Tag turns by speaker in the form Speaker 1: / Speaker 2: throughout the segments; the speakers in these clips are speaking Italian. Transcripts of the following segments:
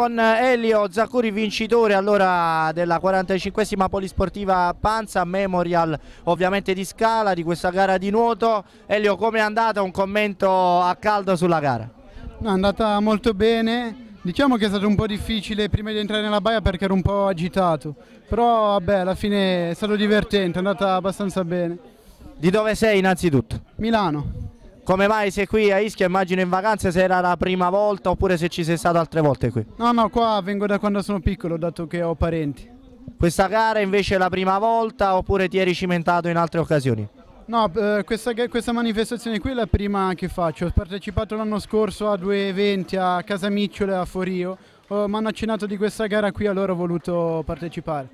Speaker 1: con Elio Zaccuri vincitore allora della 45esima Polisportiva Panza Memorial ovviamente di Scala di questa gara di nuoto. Elio come è andata? Un commento a caldo sulla gara? è
Speaker 2: andata molto bene. Diciamo che è stato un po' difficile prima di entrare nella baia perché ero un po' agitato, però vabbè alla fine è stato
Speaker 1: divertente, è andata abbastanza bene. Di dove sei innanzitutto? Milano. Come mai sei qui a Ischia? Immagino in vacanza se era la prima volta oppure se ci sei stato altre volte qui. No, no, qua vengo da quando sono piccolo, dato che ho parenti. Questa gara invece è la prima volta oppure ti eri cimentato in altre occasioni?
Speaker 2: No, eh, questa, questa, manifestazione qui è la prima che faccio. Ho partecipato l'anno scorso a due eventi a Casamicciole e a Forio. Mi hanno accennato di questa gara qui, allora
Speaker 1: ho voluto
Speaker 2: partecipare.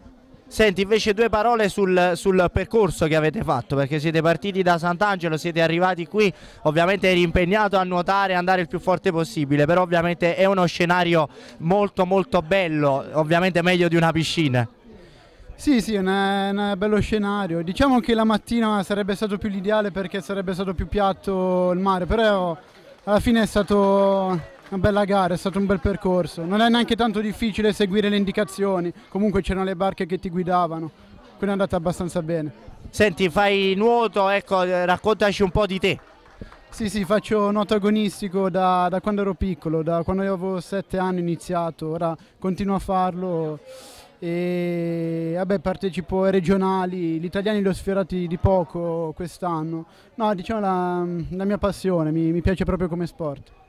Speaker 1: Senti invece due parole sul, sul, percorso che avete fatto perché siete partiti da Sant'Angelo, siete arrivati qui, ovviamente eri impegnato a nuotare e andare il più forte possibile, però ovviamente è uno scenario molto molto bello, ovviamente meglio di una piscina.
Speaker 2: Sì, sì, è un bello scenario. Diciamo che la mattina sarebbe stato più l'ideale perché sarebbe stato più piatto il mare, però alla fine è stata una bella gara, è stato un bel percorso. Non è neanche tanto difficile seguire le indicazioni, comunque c'erano le barche che ti guidavano, quindi è andata
Speaker 1: abbastanza bene. Senti, fai nuoto, ecco, raccontaci un po' di te.
Speaker 2: Sì, sì, faccio nuoto agonistico da, da quando ero piccolo, da quando avevo 7 anni ho iniziato, ora continuo a farlo e vabbè, partecipo ai regionali, gli italiani li ho sfiorati di poco quest'anno, no diciamo la, la mia passione, mi, mi piace proprio come sport.